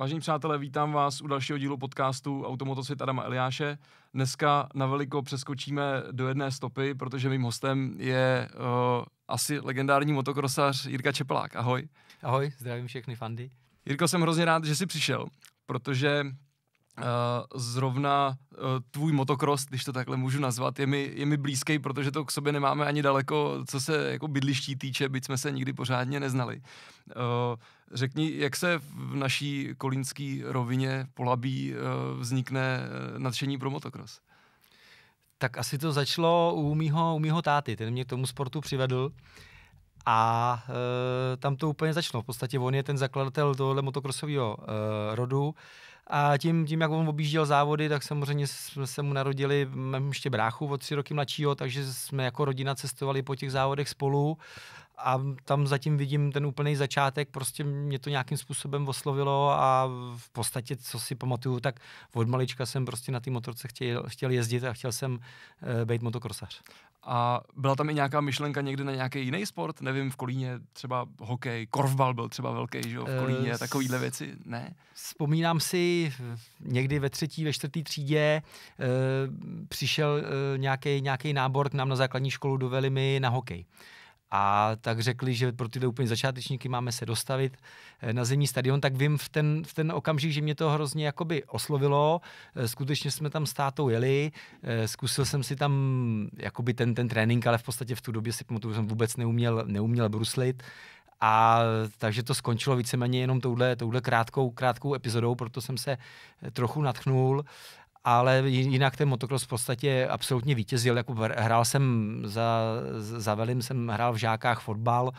Vážení přátelé, vítám vás u dalšího dílu podcastu Automotosvět Adama Eliáše. Dneska na veliko přeskočíme do jedné stopy, protože mým hostem je uh, asi legendární motokrosař Jirka Čepelák. Ahoj. Ahoj, zdravím všechny fandy. Jirko, jsem hrozně rád, že jsi přišel, protože Eh, zrovna eh, tvůj motokros, když to takhle můžu nazvat, je mi, je mi blízký, protože to k sobě nemáme ani daleko, co se jako bydliští týče, byť jsme se nikdy pořádně neznali. Eh, řekni, jak se v naší kolínské rovině polabí vznikne nadšení pro motokros? Tak asi to začalo u mýho, u mýho táty, ten mě k tomu sportu přivedl. A e, tam to úplně začalo. V podstatě on je ten zakladatel tohohle motokrosového e, rodu. E, a tím, tím, jak on objížděl závody, tak samozřejmě jsme se mu narodili ještě bráchu o tři roky mladšího, takže jsme jako rodina cestovali po těch závodech spolu a tam zatím vidím ten úplný začátek, prostě mě to nějakým způsobem oslovilo a v podstatě, co si pamatuju, tak od malička jsem prostě na té motorce chtěl, chtěl jezdit a chtěl jsem uh, být motokrosař. A byla tam i nějaká myšlenka někdy na nějaký jiný sport? Nevím, v Kolíně třeba hokej, korfbal byl třeba velký, že jo, v eh, Kolíně a takovýhle věci, ne? Vzpomínám si, někdy ve třetí, ve čtvrtý třídě e, přišel e, eh, nějaký nábor k nám na základní školu do Velimy na hokej. A tak řekli, že pro tyhle úplně začátečníky máme se dostavit eh, na zimní stadion, tak vím v ten, v ten okamžik, že mě to hrozně jakoby oslovilo. Eh, skutečně jsme tam s tátou jeli, eh, zkusil jsem si tam jakoby ten, ten trénink, ale v podstatě v tu době si pamatuju, jsem vůbec neuměl, neuměl bruslit. A takže to skončilo víceméně jenom touhle, touhle krátkou, krátkou epizodou, proto jsem se trochu natchnul ale jinak ten motocross v podstatě absolutně vítězil. Jako hrál jsem za, za Velim, jsem hrál v žákách fotbal,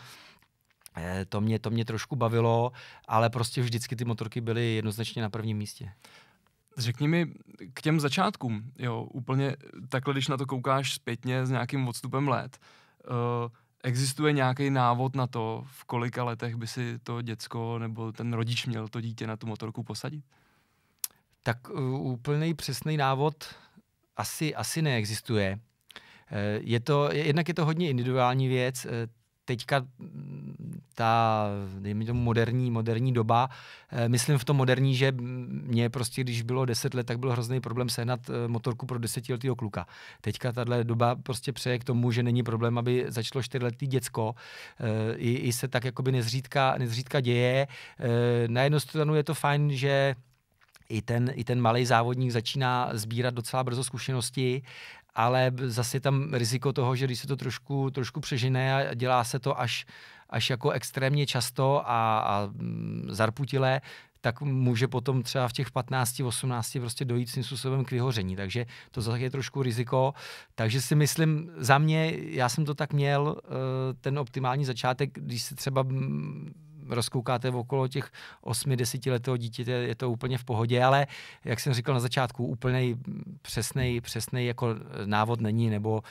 eh, to mě, to mě trošku bavilo, ale prostě vždycky ty motorky byly jednoznačně na prvním místě. Řekni mi k těm začátkům, jo, úplně takhle, když na to koukáš zpětně s nějakým odstupem let, uh, existuje nějaký návod na to, v kolika letech by si to děcko nebo ten rodič měl to dítě na tu motorku posadit? tak eh, úplný přesný návod asi, asi neexistuje. Eh, je to, jednak je to hodně individuální věc, eh, teďka mm, ta, dejme tomu, moderní, moderní doba, myslím v tom moderní, že mě prostě, když bylo 10 let, tak byl hrozný problém sehnat motorku pro desetiletého kluka. Teďka tahle doba prostě přeje k tomu, že není problém, aby začalo čtyřletý děcko. I, I, se tak jakoby nezřídka, nezřídka děje. Na jednu stranu je to fajn, že i ten, i ten malý závodník začíná sbírat docela brzo zkušenosti, ale zase tam riziko toho, že když se to trošku, trošku přežine a dělá se to až, až jako extrémně často a, a mm, zarputilé, tak může potom třeba v těch 15, 18 prostě dojít tím způsobem k vyhoření. Takže to zase je trošku riziko. Takže si myslím, za mě, já jsem to tak měl, eh, ten optimální začátek, když se třeba mm, rozkoukáte okolo těch 8-10 letého dítěte, je to úplně v pohodě, ale jak jsem říkal na začátku, úplně přesný, přesný jako návod není, nebo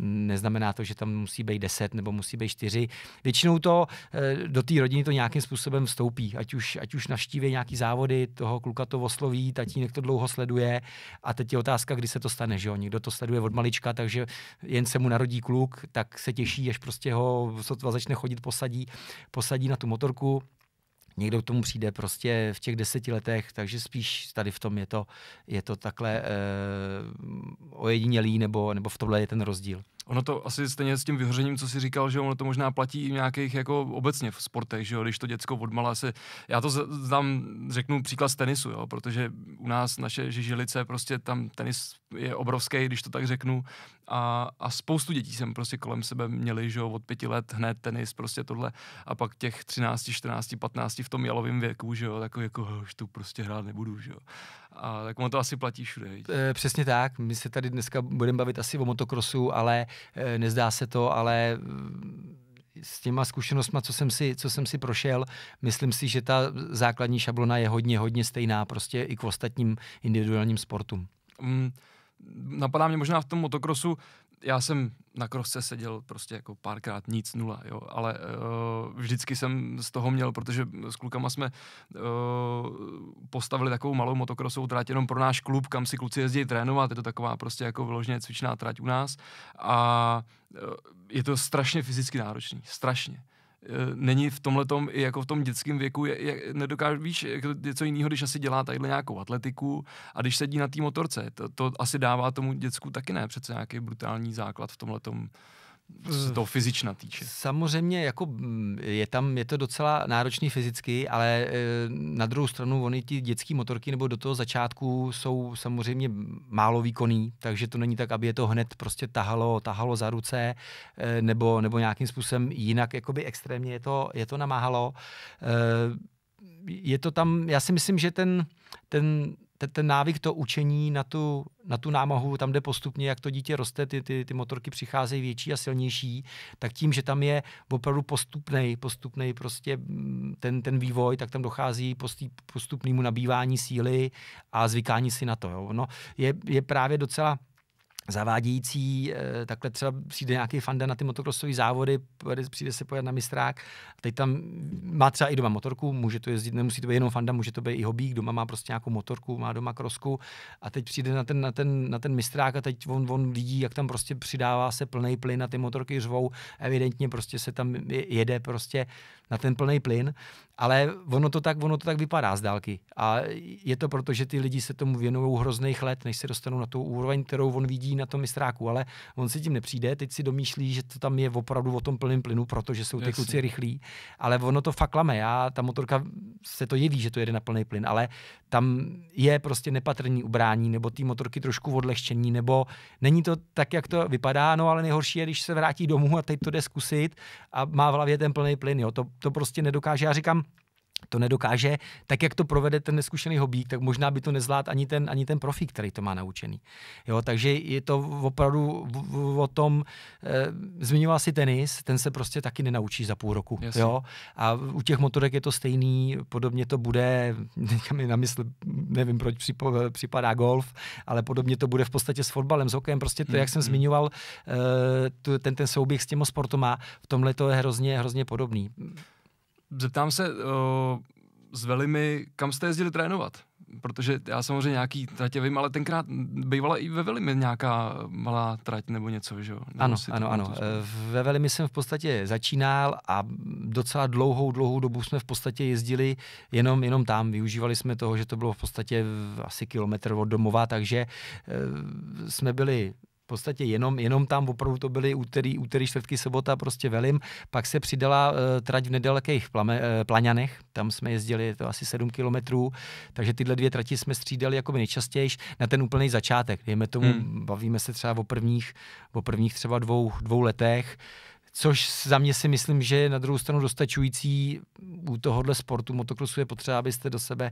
Neznamená to, že tam musí být deset nebo musí být čtyři. Většinou to eh, do té rodiny to nějakým způsobem vstoupí, ať už, ať už navštíví nějaký závody, toho kluka to osloví, tatínek to dlouho sleduje a teď je otázka, kdy se to stane, že jo? Někdo to sleduje od malička, takže jen se mu narodí kluk, tak se těší, až prostě ho sotva začne chodit, posadí, posadí na tu motorku, Někdo k tomu přijde prostě v těch deseti letech, takže spíš tady v tom je to, je to takhle eh, ojedinělý, nebo, nebo v tomhle je ten rozdíl. Ono to asi stejně s tím vyhořením, co si říkal, že ono to možná platí i v nějakých jako obecně v sportech, že jo, když to děcko odmala se, já to znám, řeknu příklad z tenisu, jo, protože u nás naše žižilice, prostě tam tenis je obrovský, když to tak řeknu, a, a spoustu dětí jsem prostě kolem sebe měli, že jo, od pěti let hned tenis, prostě tohle, a pak těch 13, 14, 15 v tom jalovém věku, že jo, takový jako, už tu prostě hrát nebudu, že jo. A tak ono to asi platí všude. Víc. Eh, přesně tak. My se tady dneska budeme bavit asi o motokrosu, ale eh, nezdá se to, ale eh, s těma zkušenostma, co jsem, si, co jsem si prošel, myslím si, že ta základní šablona je hodně, hodně stejná prostě i k ostatním individuálním sportům. Mm, napadá mě možná v tom motokrosu, já jsem na krosce seděl prostě jako párkrát nic, nula, jo, ale uh, vždycky jsem z toho měl, protože s klukama jsme uh, postavili takovou malou motokrosovou trať jenom pro náš klub, kam si kluci jezdí trénovat, je to taková prostě jako vyloženě cvičná trať u nás a uh, je to strašně fyzicky náročný, strašně. Eh, není v tomhle i jako v tom dětském věku, je, je, nedokáže, víš, jako něco jiného, když asi dělá tadyhle nějakou atletiku a když sedí na té motorce, to, to asi dává tomu děcku taky ne, přece nějaký brutální základ v tomhle se toho fyzična týče. Samozřejmě jako mm, je tam, je to docela náročný fyzicky, ale e, na druhou stranu oni ti dětský motorky nebo do toho začátku jsou samozřejmě málo výkonný, takže to není tak, aby je to hned prostě tahalo, tahalo za ruce e, nebo, nebo nějakým způsobem jinak jakoby extrémně je to, je to namáhalo. E, je to tam, já si myslím, že ten, ten ten, ten návyk, to učení na tu, na tu námahu, tam jde postupně, jak to dítě roste, ty, ty, ty motorky přicházejí větší a silnější, tak tím, že tam je opravdu postupný, postupný prostě mm, ten, ten vývoj, tak tam dochází postupnému nabývání síly a zvykání si na to. Jo. No, je, je právě docela zavádějící, eh, takhle třeba přijde nějaký fanda na ty motokrosové závody, přijde se pojet na mistrák, teď tam má třeba i doma motorku, může to jezdit, nemusí to být jenom fanda, může to být i hobík, doma má prostě nějakou motorku, má doma krosku a teď přijde na ten, na ten, na ten mistrák a teď on, on vidí, jak tam prostě přidává se plný plyn a ty motorky řvou, evidentně prostě se tam jede prostě na ten plný plyn ale ono to, tak, ono to tak vypadá z dálky. A je to proto, že ty lidi se tomu věnují hrozných let, než se dostanou na tu úroveň, kterou on vidí na tom mistráku, ale on si tím nepřijde, teď si domýšlí, že to tam je opravdu o tom plném plynu, protože jsou ty kluci rychlí, ale ono to fakt lame. Já, ta motorka se to jeví, že to jede na plný plyn, ale tam je prostě nepatrný ubrání, nebo ty motorky trošku odlehčení, nebo není to tak, jak to vypadá, no ale nejhorší je, když se vrátí domů a teď to jde zkusit a má v hlavě ten plný plyn, jo. To, to prostě nedokáže. Já říkám, to nedokáže, tak jak to provede ten neskušený hobík, tak možná by to nezvlád ani ten, ani ten profík, který to má naučený. Jo, takže je to opravdu o tom, e, zmiňoval si tenis, ten se prostě taky nenaučí za půl roku. Jo? A u těch motorek je to stejný, podobně to bude, teďka mi na mysl, nevím proč připo, připadá golf, ale podobně to bude v podstatě s fotbalem, s hokejem, prostě to, mm, jak jsem mm. zmiňoval, e, ten, ten souběh s těma sportoma, v tomhle to je hrozně, hrozně podobný. Zeptám se, uh, zveli mi, kam jste jezdili trénovat? Protože já samozřejmě nějaký tratě vím, ale tenkrát bývala i ve Velimi nějaká malá trať nebo něco, že jo? ano, ano, ano. Eh, ve Velimi jsem v podstatě začínal a docela dlouhou, dlouhou dobu jsme v podstatě jezdili jenom, jenom tam. Využívali jsme toho, že to bylo v podstatě asi kilometr od domova, takže eh, jsme byli podstatě jenom, jenom tam opravdu to byly úterý, úterý, čtvrtky, sobota, prostě velim. Pak se přidala uh, trať v nedalekých plame, uh, Plaňanech, tam jsme jezdili to asi 7 kilometrů, takže tyhle dvě trati jsme střídali jako nejčastěji na ten úplný začátek. Dejme tomu, hmm. bavíme se třeba o prvních, o prvních třeba dvou, dvou letech. Uh, což za mě si myslím, že je na druhou stranu dostačující. U tohohle sportu motokrosu je potřeba, abyste do sebe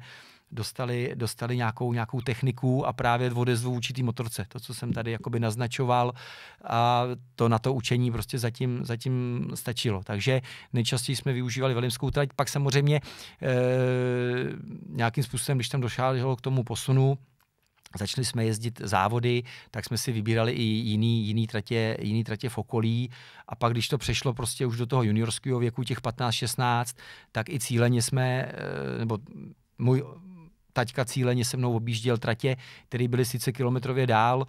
dostali, dostali nějakou, nějakou techniku a právě odezvu určitý motorce. To, co jsem tady jakoby naznačoval a to na to učení prostě zatím, zatím stačilo. Takže nejčastěji jsme využívali velimskou trať, pak samozřejmě e, nějakým způsobem, když tam došlo k tomu posunu, začali jsme jezdit závody, tak jsme si vybírali i jiný, jiný, tratě, jiný tratě v okolí a pak, když to přešlo prostě už do toho juniorského věku, těch 15-16, tak i cíleně jsme, eh, nebo můj taťka cíleně se mnou objížděl tratě, které byly sice kilometrově dál,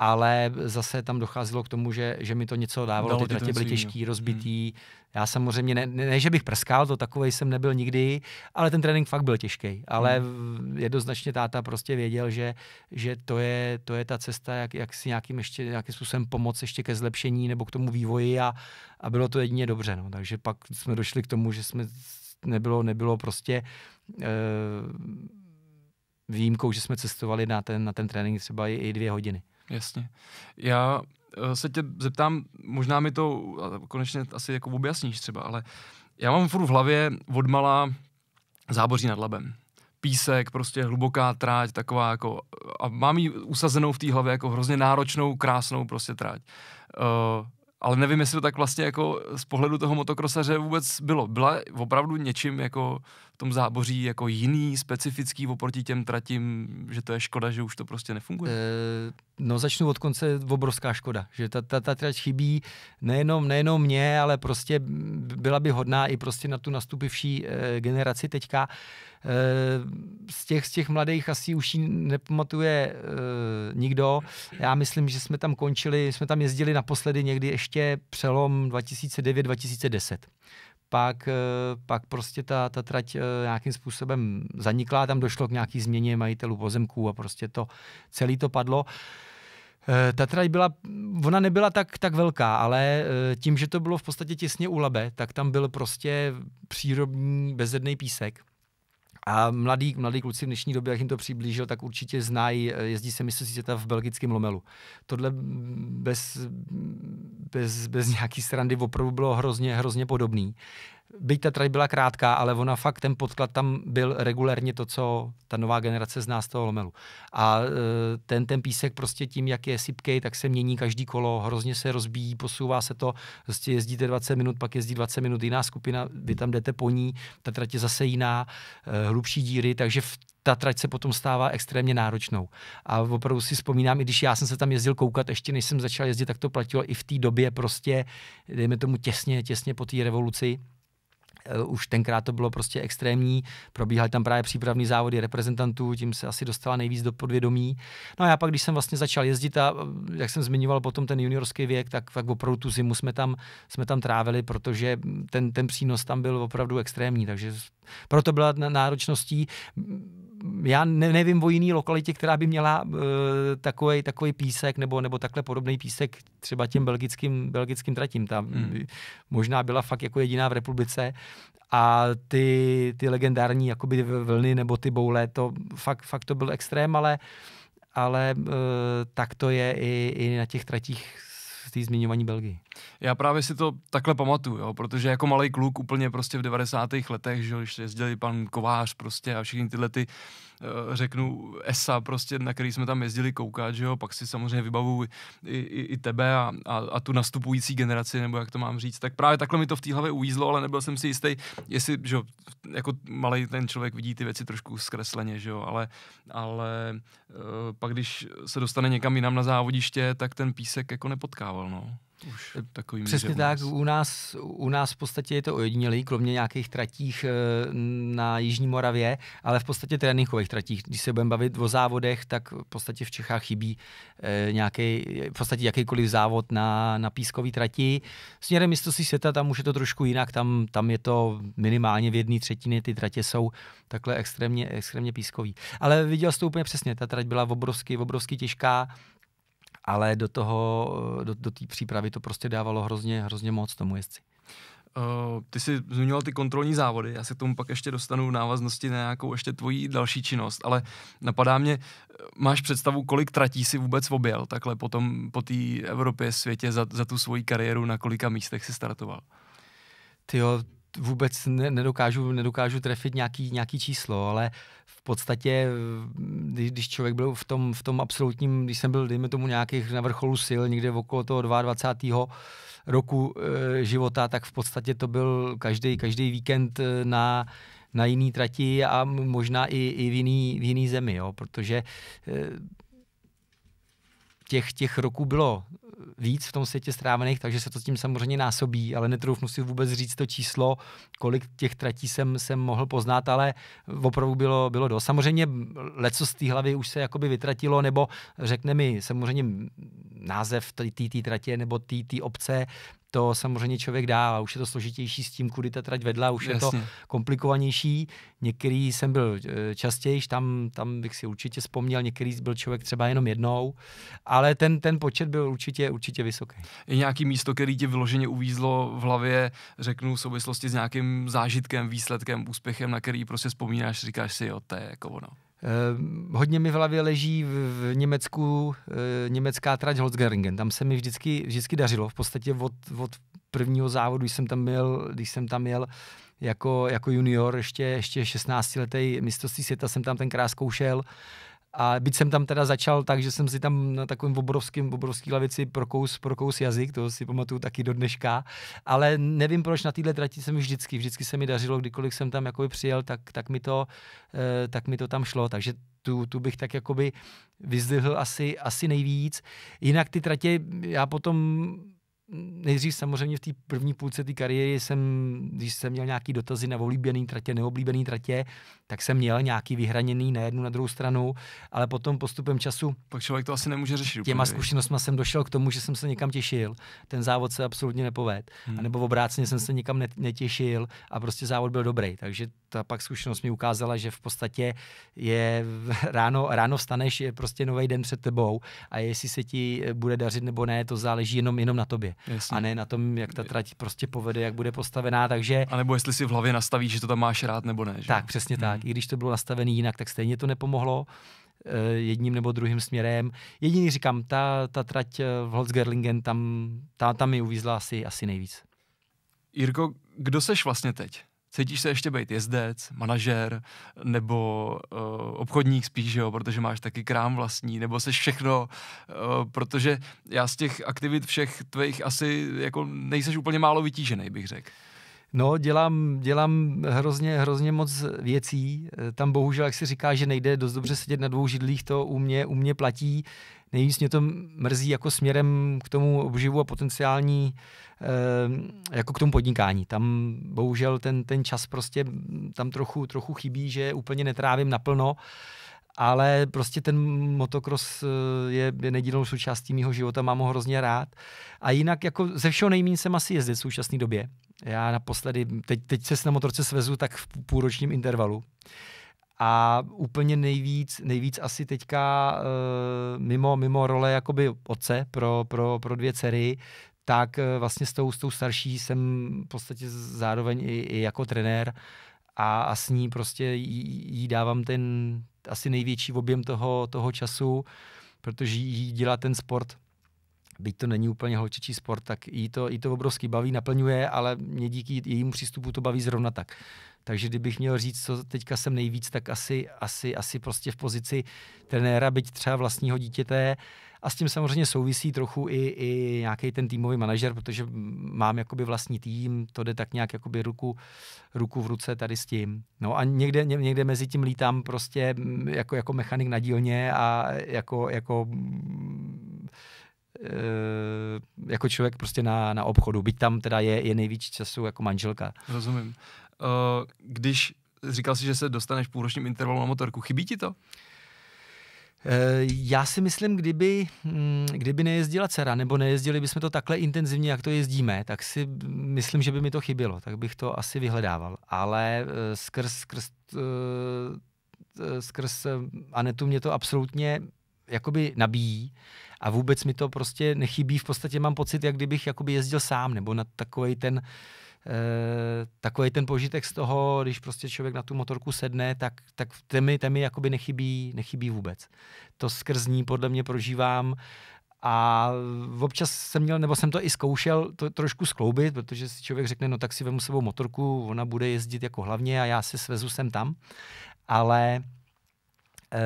ale zase tam docházelo k tomu, že, že mi to něco dávalo, Dalo ty tratě byly těžký, rozbitý. Hmm. Já samozřejmě, ne, ne, že bych prskal, to takový jsem nebyl nikdy, ale ten trénink fakt byl těžký. Ale hmm. jednoznačně táta prostě věděl, že, že to, je, to je ta cesta, jak, jak si nějakým, ještě, nějakým způsobem pomoct ještě ke zlepšení nebo k tomu vývoji a, a bylo to jedině dobře. No. Takže pak jsme došli k tomu, že jsme nebylo, nebylo prostě e, výjimkou, že jsme cestovali na ten, na ten trénink třeba i, i dvě hodiny. Jasně. Já eh, se tě zeptám, možná mi to konečně asi jako objasníš třeba, ale já mám furt v hlavě odmala záboří nad labem písek, prostě hluboká tráť, taková jako, a mám ji usazenou v té hlavě jako hrozně náročnou, krásnou prostě tráť. Uh, ale nevím, jestli to tak vlastně jako z pohledu toho motokrosaře vůbec bylo. Byla opravdu něčím jako tom záboří jako jiný, specifický oproti těm tratím, že to je škoda, že už to prostě nefunguje? E, no začnu od konce, obrovská škoda, že ta, ta, ta trať chybí nejenom, nejenom mě, ale prostě byla by hodná i prostě na tu nastupivší e, generaci teďka. E, z, těch, z těch mladých asi už ji nepamatuje e, nikdo. Já myslím, že jsme tam končili, jsme tam jezdili naposledy někdy ještě přelom 2009-2010 pak, eh, pak prostě ta, ta trať eh, nějakým způsobem zanikla, tam došlo k nějaký změně majitelů pozemků a prostě to celé to padlo. Eh, ta trať byla, ona nebyla tak, tak velká, ale tím, že to bylo v podstatě těsně u Labe, tak tam byl prostě přírodní bezedný písek a mladí, mladí kluci v dnešní době, jak jim to přiblížil, tak určitě znají, eh, jezdí se mistrovství světa v belgickém Lomelu. Tohle bez, bez, bez nějaký srandy opravdu bylo hrozně, hrozně podobný byť ta trať byla krátká, ale ona fakt, ten podklad tam byl regulérně to, co ta nová generace zná z toho lomelu. A e, ten, ten písek prostě tím, jak je sypkej, tak se mění každý kolo, hrozně se rozbíjí, posouvá se to, prostě jezdíte 20 minut, pak jezdí 20 minut jiná skupina, vy tam jdete po ní, ta trať je zase jiná, e, hlubší díry, takže v ta trať se potom stává extrémně náročnou. A opravdu si vzpomínám, i když já jsem se tam jezdil koukat, ještě než jsem začal jezdit, tak to platilo i v té době prostě, dejme tomu těsně, těsně po té revoluci, Eh, už tenkrát to bylo prostě extrémní, probíhaly tam právě přípravní závody reprezentantů, tím se asi dostala nejvíc do podvědomí. No a já pak, když jsem vlastně začal jezdit a eh, jak jsem zmiňoval potom ten juniorský věk, tak tak opravdu tu zimu jsme tam, jsme tam trávili, protože ten, ten přínos tam byl opravdu extrémní, takže proto byla náročností já ne, nevím o jiný lokalitě, která by měla e, eh, takový takový písek nebo nebo takhle podobný písek třeba těm belgickým, belgickým tratím. Ta hmm. možná byla fakt jako jediná v republice a ty, ty legendární jakoby vlny nebo ty boule, to fakt, fakt to byl extrém, ale ale e, tak to je i, i na těch tratích k té zmiňovaní Belgii. Já právě si to takhle pamatuju, jo, protože jako malý kluk úplně prostě v 90. letech, že když jezdili pan Kovář prostě a všichni tyhle ty eh, řeknu ESA prostě, na který jsme tam jezdili koukat, že jo, pak si samozřejmě vybavu i, i, i tebe a, a, a tu nastupující generaci, nebo jak to mám říct, tak právě takhle mi to v té hlavě ujízlo, ale nebyl jsem si jistý, jestli, že jo, jako malý ten člověk vidí ty věci trošku zkresleně, že jo, ale, ale Eh, pak když se dostane někam jinam na závodiště, tak ten písek jako nepotkával, no. Už takový Přesně tak, u nás, u nás v podstatě je to ojedinělý, kromě nějakých tratích eh, na Jižní Moravě, ale v podstatě tréninkových tratích. Když se budeme bavit o závodech, tak v podstatě v Čechách chybí eh, nějaký, v podstatě jakýkoliv závod na, na pískový trati. Směrem mistrovství světa, tam už je to trošku jinak, tam, tam je to minimálně v jedné třetiny, ty tratě jsou takhle extrémně, extrémně pískový. Ale viděl jste úplně přesně, ta trať byla obrovsky, obrovsky těžká, ale do toho, do, do té přípravy to prostě dávalo hrozně, hrozně moc tomu jezdci. Uh, ty jsi zmiňoval ty kontrolní závody, já se k tomu pak ještě dostanu v návaznosti na nějakou ještě tvoji další činnost, ale napadá mě, eh, máš představu, kolik tratí si vůbec objel takhle potom po té Evropě, světě za, za tu svoji kariéru, na kolika místech si startoval? Ty jo, vůbec ne, nedokážu, nedokážu trefit nějaký, nějaký číslo, ale v podstatě, mm, když člověk byl v tom, v tom absolutním, když jsem byl, dejme tomu, nějakých na vrcholu sil, někde v okolo toho 22. roku e, života, tak v podstatě to byl každý, každý víkend eh, na, na jiný trati a možná i, i v, jiný, v jiný zemi, jo, protože e, těch, těch roků bylo víc v tom světě strávených, takže se to tím samozřejmě násobí, ale netroufnu si vůbec říct to číslo, kolik těch tratí jsem, jsem mohl poznat, ale opravdu bylo, bylo dost. Samozřejmě leco z té hlavy už se jakoby vytratilo, nebo řekne mi samozřejmě název té tratě nebo té obce, to samozřejmě člověk dá, a už je to složitější s tím, kudy ta trať vedla, už Jasně. je to komplikovanější. Některý jsem byl eh, častěji, tam, tam bych si určitě vzpomněl, některý byl člověk třeba jenom jednou, ale ten, ten počet byl určitě, určitě vysoký. Je nějaký místo, který ti vyloženě uvízlo v hlavě, řeknu, v souvislosti s nějakým zážitkem, výsledkem, úspěchem, na který prostě vzpomínáš, říkáš si, jo, to je jako ono. Ehm, hodně mi v hlavě leží v, Německu eh, německá trať Holzgeringen. Tam se mi vždycky, vždycky dařilo. V podstatě od, od prvního závodu, když jsem tam jel, když jsem tam jel jako, jako junior, ještě, ještě 16 letý mistrovství světa jsem tam tenkrát zkoušel. A byť jsem tam teda začal tak, že jsem si tam na takovém obrovském, obrovský lavici prokous, prokous jazyk, to si pamatuju taky do dneška, ale nevím proč na této trati jsem vždycky, vždycky se mi dařilo, kdykoliv jsem tam jakoby přijel, tak, tak, mi, to, eh, tak mi to tam šlo, takže tu, tu bych tak jakoby vyzdvihl asi, asi nejvíc. Jinak ty tratě, já potom nejdřív samozřejmě v té první půlce té kariéry jsem, když jsem měl nějaký dotazy na oblíbený tratě, neoblíbený tratě, tak jsem měl nějaký vyhraněný na jednu, na druhou stranu, ale potom postupem času... Pak člověk to asi nemůže řešit. Těma úplně. zkušenostma jsem došel k tomu, že jsem se někam těšil, ten závod se absolutně nepoved, hmm. anebo v obráceně jsem se nikam netěšil a prostě závod byl dobrý, takže ta pak zkušenost mi ukázala, že v podstatě je ráno, ráno vstaneš, je prostě nový den před tebou a jestli se ti eh, bude dařit nebo ne, to záleží jenom, jenom na tobě. Jasně. A ne na tom, jak ta trať prostě povede, jak bude postavená, takže... A nebo jestli si v hlavě nastavíš, že to tam máš rád nebo ne. Že? Tak, přesně tak tak i když to bylo nastavené jinak, tak stejně to nepomohlo eh, jedním nebo druhým směrem. Jediný říkám, ta, ta trať eh, v Holzgerlingen, tam, ta, tam mi uvízla asi, asi nejvíc. Jirko, kdo seš vlastně teď? Cítíš se ještě být jezdec, manažer nebo uh, obchodník spíš, jo, protože máš taky krám vlastní, nebo seš všechno, uh, protože já z těch aktivit všech tvých asi jako nejseš úplně málo vytížený, bych řekl. No, dělám, dělám hrozně, hrozně moc věcí. Tam bohužel, jak si říká, že nejde dost dobře sedět na dvou židlích, to u mě, u mě platí. Nejvíc mě to mrzí jako směrem k tomu obživu a potenciální, eh, jako k tomu podnikání. Tam bohužel ten, ten čas prostě tam trochu, trochu chybí, že úplně netrávím naplno ale prostě ten motokros eh, je, je nedílnou součástí mého života, mám ho hrozně rád. A jinak jako ze všeho nejméně jsem asi jezdit v současné době. Já naposledy, teď, teď se na motorce svezu tak v půlročním intervalu. A úplně nejvíc, nejvíc asi teďka eh, mimo, mimo role jakoby otce pro, pro, pro dvě dcery, tak eh, vlastně s tou, s tou starší jsem v podstatě zároveň i, i jako trenér a, a s ní prostě jí, jí dávám ten asi největší objem toho, toho času, protože jí dělá ten sport byť to není úplně holčičí sport, tak jí to, jí to obrovsky baví, naplňuje, ale mě díky jejímu přístupu to baví zrovna tak. Takže kdybych měl říct, co teďka jsem nejvíc, tak asi, asi, asi prostě v pozici trenéra, byť třeba vlastního dítěte, a s tím samozřejmě souvisí trochu i, i nějaký ten týmový manažer, protože mám jakoby vlastní tým, to jde tak nějak jakoby ruku, ruku v ruce tady s tím. No a někde, někde mezi tím lítám prostě jako, jako mechanik na dílně a jako, jako Eh, jako člověk prostě na, na obchodu, byť tam teda je, je nejvíc času jako manželka. Rozumím. Eh, když říkal si, že se dostaneš v půlročním intervalu na motorku, chybí ti to? Eh, já si myslím, kdyby, mm, kdyby nejezdila dcera, nebo nejezdili bychom to takhle intenzivně, jak to jezdíme, tak si myslím, že by mi to chybělo, tak bych to asi vyhledával. Ale skrz, skrz, skrz Anetu mě to absolutně jakoby nabíjí a vůbec mi to prostě nechybí. V podstatě mám pocit, jak kdybych jakoby jezdil sám nebo na takový ten eh, takový ten požitek z toho, když prostě člověk na tu motorku sedne, tak, tak ten mi, ten mi jakoby nechybí, nechybí vůbec. To skrz ní podle mě prožívám a občas jsem měl, nebo jsem to i zkoušel to trošku skloubit, protože si člověk řekne, no tak si vemu sebou motorku, ona bude jezdit jako hlavně a já si svezu sem tam. Ale eh,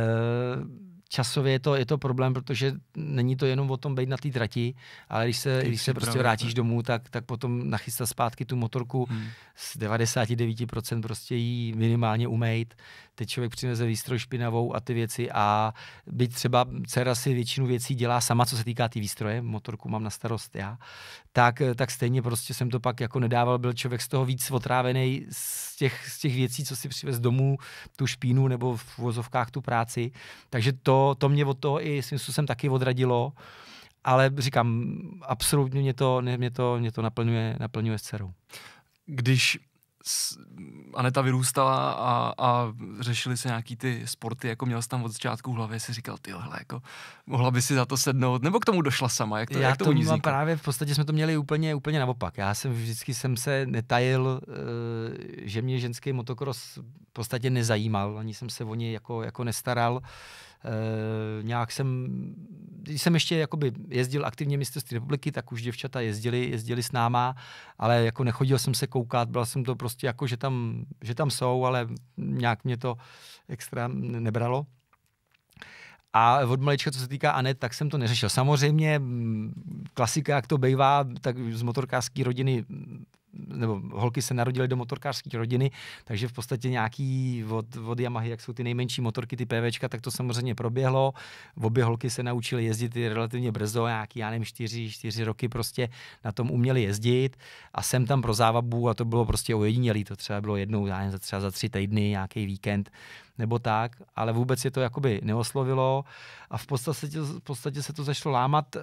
časově je to, je to problém, protože není to jenom o tom být na té trati, ale když se, Ty když se prostě vrátíš vrátíš domů, tak, tak potom nachystat zpátky tu motorku hmm. z 99% prostě jí minimálně umejt, Teď člověk přineze výstroj špinavou a ty věci a byť třeba dcera si většinu věcí dělá sama, co se týká ty výstroje, motorku mám na starost já, tak, tak stejně prostě jsem to pak jako nedával, byl člověk z toho víc otrávený z těch, z těch věcí, co si přivez domů, tu špínu nebo v vozovkách tu práci. Takže to, to mě od toho i svým způsobem taky odradilo ale říkám, absolutně mě to, mě to, mě to naplňuje, naplňuje s dcerou. Když Aneta vyrůstala a, a řešili se nějaký ty sporty, jako měl jsi tam od začátku v hlavě, si říkal, ty hele, jako mohla by si za to sednout, nebo k tomu došla sama, jak to, Já jak to, mám právě v podstatě jsme to měli úplně, úplně naopak. Já jsem vždycky jsem se netajil, eh, že mě ženský motokros v podstatě nezajímal, ani jsem se o něj jako, jako nestaral Uh, nějak jsem, když jsem ještě jakoby jezdil aktivně mistrovství republiky, tak už děvčata jezdili, jezdili s náma, ale jako nechodil jsem se koukat, byl jsem to prostě jako, že tam, že tam jsou, ale nějak mě to extra nebralo. A od malička, co se týká Anet, tak jsem to neřešil. Samozřejmě mm, klasika, jak to bývá, tak z motorkářské rodiny nebo holky se narodily do motorkářské rodiny, takže v podstatě nějaký od, od Yamahy, jak jsou ty nejmenší motorky, ty PVčka, tak to samozřejmě proběhlo. Obě holky se naučily jezdit relativně brzo, nějaký, já nevím, čtyři, čtyři roky prostě na tom uměli jezdit a jsem tam pro závabu a to bylo prostě ojedinělý, to třeba bylo jednou, já nevím, třeba za tři týdny, nějaký víkend, nebo tak, ale vůbec je to jakoby neoslovilo a v podstatě, v podstatě se to začalo lámat. Uh,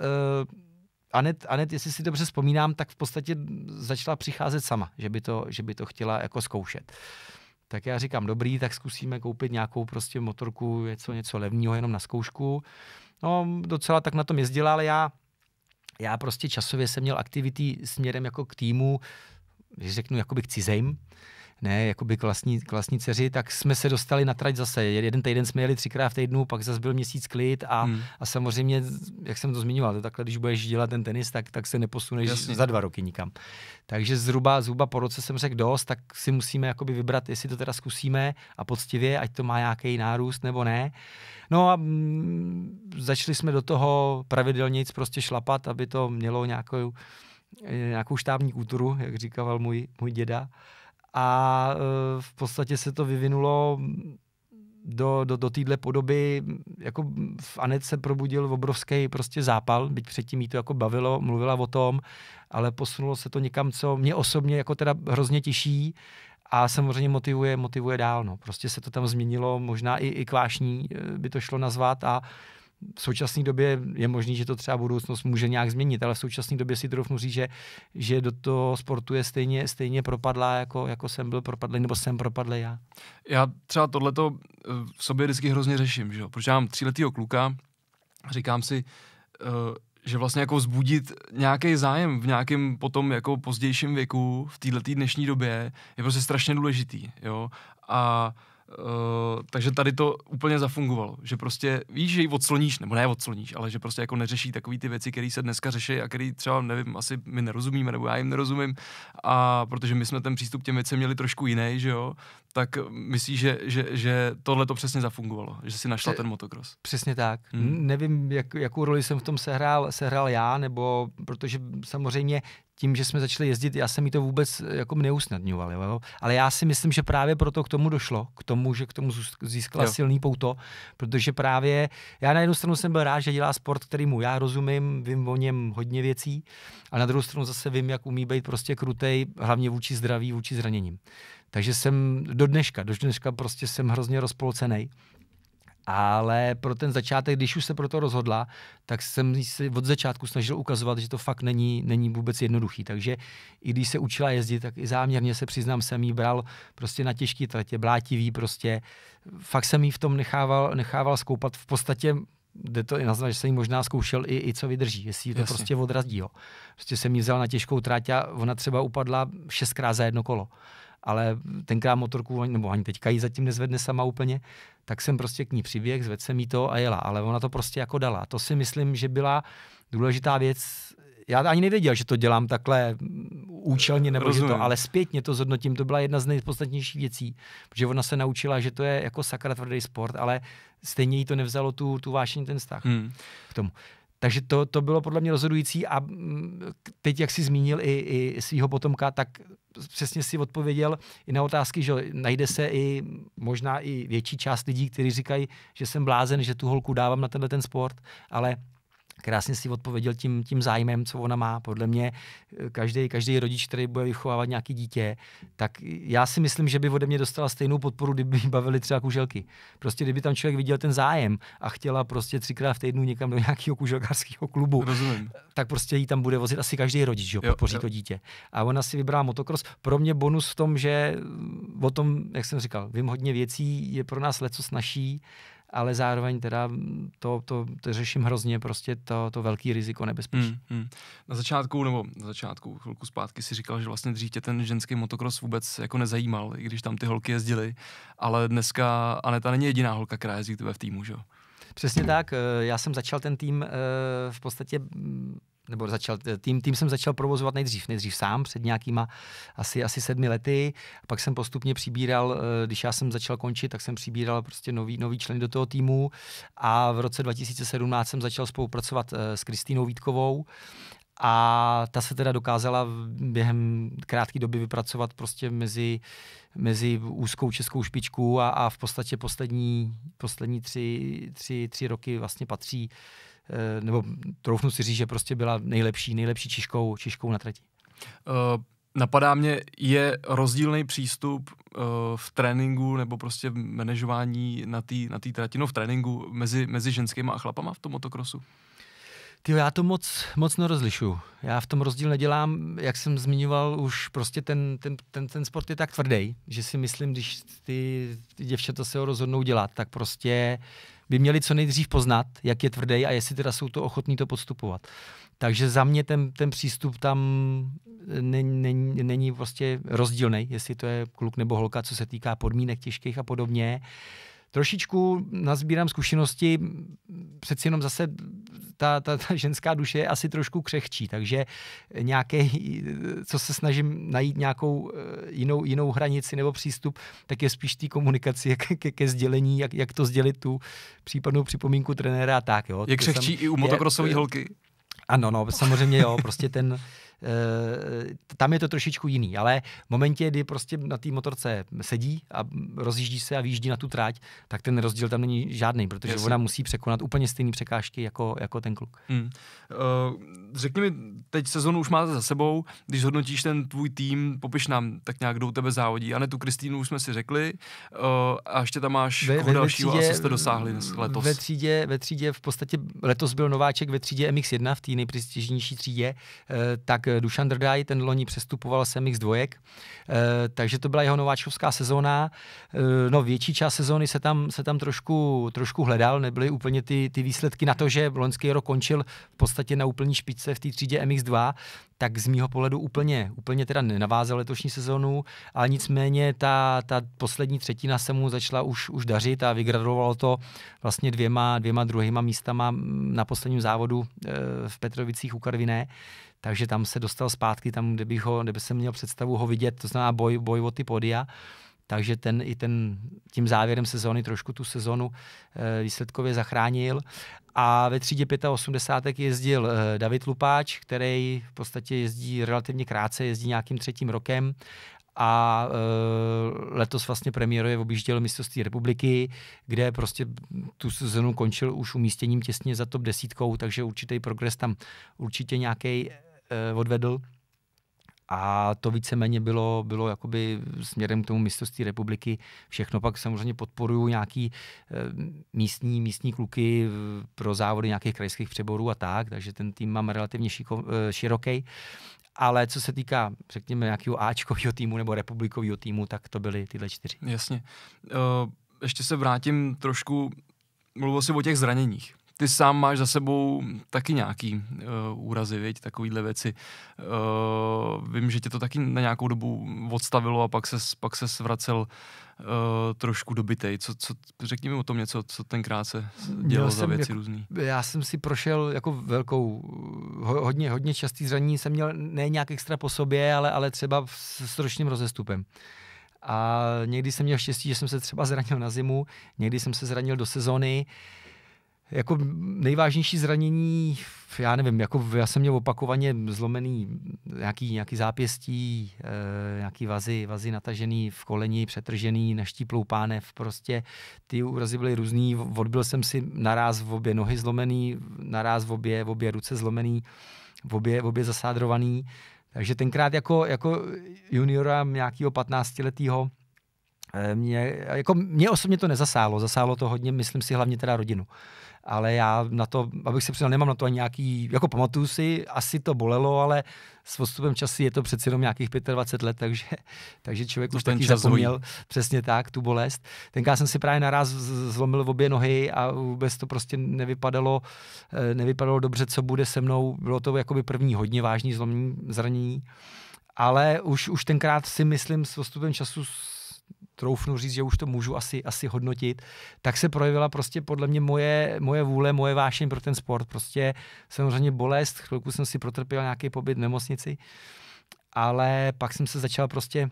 Anet, Anet, jestli si dobře vzpomínám, tak v podstatě začala přicházet sama, že by to, že by to chtěla jako zkoušet. Tak já říkám, dobrý, tak zkusíme koupit nějakou prostě motorku, něco, něco levního, jenom na zkoušku. No, docela tak na tom jezdila, ale já, já prostě časově jsem měl aktivity směrem jako k týmu, řeknu, jakoby k cizejm, ne, jakoby k vlastní, k vlastní dceři, tak jsme se dostali na trať zase. Jeden týden jsme jeli třikrát v týdnu, pak zase byl měsíc klid a, hmm. a samozřejmě, jak jsem to zmiňoval, to takhle, když budeš dělat ten tenis, tak, tak se neposuneš Jasně. za dva roky nikam. Takže zhruba, zhruba po roce jsem řekl dost, tak si musíme jakoby vybrat, jestli to teda zkusíme a poctivě, ať to má nějaký nárůst nebo ne. No a mm, začali jsme do toho pravidelně prostě šlapat, aby to mělo nějakou, eh, nějakou štábní kulturu, jak říkal můj, můj děda a eh, v podstatě se to vyvinulo do, do, do téhle podoby, jako v Anet se probudil obrovský prostě zápal, byť předtím jí to jako bavilo, mluvila o tom, ale posunulo se to někam, co mě osobně jako teda hrozně těší a samozřejmě motivuje, motivuje dál, no. Prostě se to tam změnilo, možná i, i kvášní eh, by to šlo nazvat a uh, v současné době je možné, že to třeba budoucnost může nějak změnit, ale v současné době si trochu říct, že, že do toho sportu je stejně, stejně propadlá, jako, jako jsem byl propadlý, nebo jsem propadlý já. Já třeba tohleto eh, v sobě vždycky hrozně řeším, že jo? protože já mám tříletého kluka, říkám si, eh, že vlastně jako zbudit nějaký zájem v nějakém potom jako pozdějším věku, v této dnešní době, je prostě strašně důležitý, jo. A Eh, takže tady to úplně zafungovalo, že prostě víš, že ji odsloníš, nebo ne odsloníš, ale že prostě jako neřeší takové ty věci, které se dneska řeší a které třeba, nevím, asi my nerozumíme, nebo já jim nerozumím, a protože my jsme ten přístup těm věcem měli trošku jiný, že jo, tak myslíš, že, že, že tohle to přesně zafungovalo, že si našla ten motocross. Přesně tak. Hmm. Nevím, jak, jakou roli jsem v tom sehrál, sehrál já, nebo protože samozřejmě tím, že jsme začali jezdit, já jsem mi to vůbec eh, jako neusnadňoval. Jo? Ale já si myslím, že právě proto k tomu došlo, k tomu, že k tomu získala jo. silný pouto, protože právě já na jednu stranu jsem byl rád, že dělá sport, kterýmu já rozumím, vím o něm hodně věcí, a na druhou stranu zase vím, jak umí být prostě krutej, hlavně vůči zdraví, vůči zraněním. Takže jsem do dneška, do dneška prostě jsem hrozně rozpolcený ale pro ten začátek, když už se pro to rozhodla, tak jsem si od začátku snažil ukazovat, že to fakt není, není vůbec jednoduchý. Takže i když se učila jezdit, tak i záměrně se přiznám, jsem jí bral prostě na těžký tratě, blátivý prostě. Fakt jsem jí v tom nechával, nechával skoupat. V podstatě jde to i naznat, že jsem jí možná zkoušel i, i co vydrží, jestli to Jasně. prostě odrazí. Jo. Prostě jsem jí vzal na těžkou trať a ona třeba upadla šestkrát za jedno kolo ale tenkrát motorku, nebo ani teďka ji zatím nezvedne sama úplně, tak jsem prostě k ní přiběh, zvedl jsem jí to a jela, ale ona to prostě jako dala. To si myslím, že byla důležitá věc, já ani nevěděl, že to dělám takhle mm, účelně, nebo že to, ale zpětně to zhodnotím, to byla jedna z nejpodstatnějších věcí, protože ona se naučila, že to je jako sakra tvrdý sport, ale stejně jí to nevzalo tu, tu vášení, ten vztah hmm. k tomu. Takže to, to bylo podle mě rozhodující a mm, teď, jak si zmínil i, i svého potomka, tak přesně si odpověděl i na otázky, že najde se i možná i větší část lidí, kteří říkají, že jsem blázen, že tu holku dávám na tenhle ten sport, ale krásně si odpověděl tím, tím zájmem, co ona má. Podle mě každý, eh, každý rodič, který bude vychovávat nějaký dítě, tak já si myslím, že by ode mě dostala stejnou podporu, kdyby bavili třeba kuželky. Prostě kdyby tam člověk viděl ten zájem a chtěla prostě třikrát v týdnu někam do nějakého kuželkářského klubu, Rozumím. tak prostě jí tam bude vozit asi každý rodič, že jo, podpoří jo. to dítě. A ona si vybrá motokros. Pro mě bonus v tom, že mm, o tom, jak jsem říkal, vím hodně věcí, je pro nás leco snaží ale zároveň teda to, to, to řeším hrozně prostě to, to velký riziko nebezpečí. Hmm, hmm. Na začátku, nebo na začátku, chvilku zpátky si říkal, že vlastně dřív tě ten ženský motokros vůbec jako nezajímal, i když tam ty holky jezdily, ale dneska Aneta není jediná holka, která jezdí v týmu, že jo? Přesně tak, eh, já jsem začal ten tým eh, v podstatě mm, nebo začal, tým, tým jsem začal provozovat nejdřív, nejdřív sám, před nějakýma asi, asi sedmi lety, pak jsem postupně přibíral, eh, když já jsem začal končit, tak jsem přibíral prostě nový, nový člen do toho týmu a v roce 2017 jsem začal spolupracovat eh, s Kristýnou Vítkovou a ta se teda dokázala během krátké doby vypracovat prostě mezi, mezi úzkou českou špičku a, a v podstatě poslední, poslední tři, tři, tři roky vlastně patří Eh, nebo troufnu si říct, že prostě byla nejlepší, nejlepší čiškou, čiškou na trati. Eh, napadá mě, je rozdílný přístup eh, v tréninku nebo prostě v manažování na té na trati, no v tréninku mezi, mezi ženskýma a chlapama v tom motokrosu? Ty, já to moc, moc nerozlišu. Já v tom rozdíl nedělám, jak jsem zmiňoval, už prostě ten, ten, ten, ten sport je tak tvrdý, že si myslím, když ty, ty děvčata se ho rozhodnou dělat, tak prostě by měli co nejdřív poznat, jak je tvrdý a jestli teda jsou to ochotní to podstupovat. Takže za mě ten, ten přístup tam není, není, není prostě rozdílný, jestli to je kluk nebo holka, co se týká podmínek těžkých a podobně. Uh, trošičku nazbírám zkušenosti, přeci jenom zase ta, ta, ta ženská duše je asi trošku křehčí, takže nějaké, e, co se snažím najít nějakou e, jinou, jinou hranici nebo přístup, tak je spíš té komunikaci ke, ke, ke sdělení, jak, jak to sdělit tu případnou připomínku trenéra a tak. Jo. Je křehčí i u motokrosové holky? Ano, no, samozřejmě jo, prostě ten Eh, tam je to trošičku jiný, ale v momentě, kdy prostě na té motorce sedí a rozjíždí se a vyjíždí na tu tráť, tak ten rozdíl tam není žádný, protože Jasně. ona musí překonat úplně stejné překážky jako, jako ten kluk. Mm. E, řekni mi, teď sezonu už máte za sebou, když hodnotíš ten tvůj tým, popiš nám tak nějak, kdo u tebe závodí. A ne tu Kristýnu už jsme si řekli e, a ještě tam máš ve, ve, dalšího třídě, a jste dosáhli letos. Ve třídě, ve třídě v podstatě letos byl nováček ve třídě MX1 v té nejprestižnější třídě, tak Dušan Drdaj, ten loni přestupoval sem z dvojek, eh, takže to byla jeho nováčkovská sezóna. Eh, no větší část sezóny se tam, se tam trošku, trošku hledal, nebyly úplně ty, ty výsledky na to, že loňský rok končil v podstatě na úplní špičce v té třídě MX2, tak z mýho pohledu úplně, úplně teda nenavázal letošní sezonu, ale nicméně ta, ta poslední třetina se mu začala už, už dařit a vygradovalo to vlastně dvěma, dvěma druhýma místama mm, na posledním závodu eh, v Petrovicích u Karviné takže tam se dostal zpátky tam, kde bych ho, kde by se měl představu ho vidět, to znamená boj, boj o ty podia. Takže ten i ten, tím závěrem sezóny trošku tu sezonu e, výsledkově zachránil. A ve třídě 85 jezdil e, David Lupáč, který v podstatě jezdí relativně krátce, jezdí nějakým třetím rokem a e, letos vlastně v objížděl mistrovství republiky, kde prostě tu sezonu končil už umístěním těsně za top desítkou, takže určitý progres tam určitě nějaký Eh, odvedl. A to víceméně bylo, bylo jakoby směrem k tomu mistrovství republiky. Všechno pak samozřejmě podporuju nějaký eh, místní, místní kluky eh, pro závody nějakých krajských přeborů a tak, takže ten tým mám relativně šiko, široký. Ale co se týká, řekněme, nějakého Ačkového týmu nebo republikového týmu, tak to byly tyhle čtyři. Jasně. Uh, ještě se vrátím trošku, mluvil jsi o těch zraněních ty sám máš za sebou taky nějaký uh, úrazy, věď, takovýhle věci. Uh, vím, že tě to taky na nějakou dobu odstavilo a pak se pak se vracel uh, trošku dobitej. Co, co, řekni mi o tom něco, co tenkrát se dělo měl za věci jako, různý. Já jsem si prošel jako velkou, ho, hodně, hodně častý zranění jsem měl, ne nějak extra po sobě, ale, ale třeba s, s ročním rozestupem. A někdy jsem měl štěstí, že jsem se třeba zranil na zimu, někdy jsem se zranil do sezony. Uh, jako nejvážnější zranění, já nevím, jako já jsem měl opakovaně zlomený nějaký, nějaký zápěstí, e, nějaký vazy, vazy natažený v koleni, přetržený, naštíplou pánev, prostě ty úrazy byly různý, odbil jsem si naraz v obě nohy zlomený, naraz v obě, v obě ruce zlomený, v obě, v obě zasádrovaný, takže tenkrát jako, jako juniora nějakého 15-letého eh, mě, jako mě osobně to nezasálo, zasálo to hodně, myslím si, hlavně teda rodinu ale já na to, abych se přiznal, nemám na to ani nějaký, jako pamatuju si, asi to bolelo, ale s postupem času je to přeci jenom nějakých 25 let, takže, takže člověk to už taky zapomněl zvojí. přesně tak, tu bolest. Tenkrát jsem si právě naraz zlomil v obě nohy a vůbec to prostě nevypadalo, eh, nevypadalo dobře, co bude se mnou. Bylo to jakoby první hodně vážný zlomní zranění ale už, už tenkrát si myslím s postupem času troufnu říct, že už to můžu asi, asi hodnotit, tak se projevila prostě podle mě moje, moje vůle, moje vášeň pro ten sport. Prostě samozřejmě bolest, chvilku jsem si protrpěl nějaký pobyt v nemocnici, ale pak jsem se začal prostě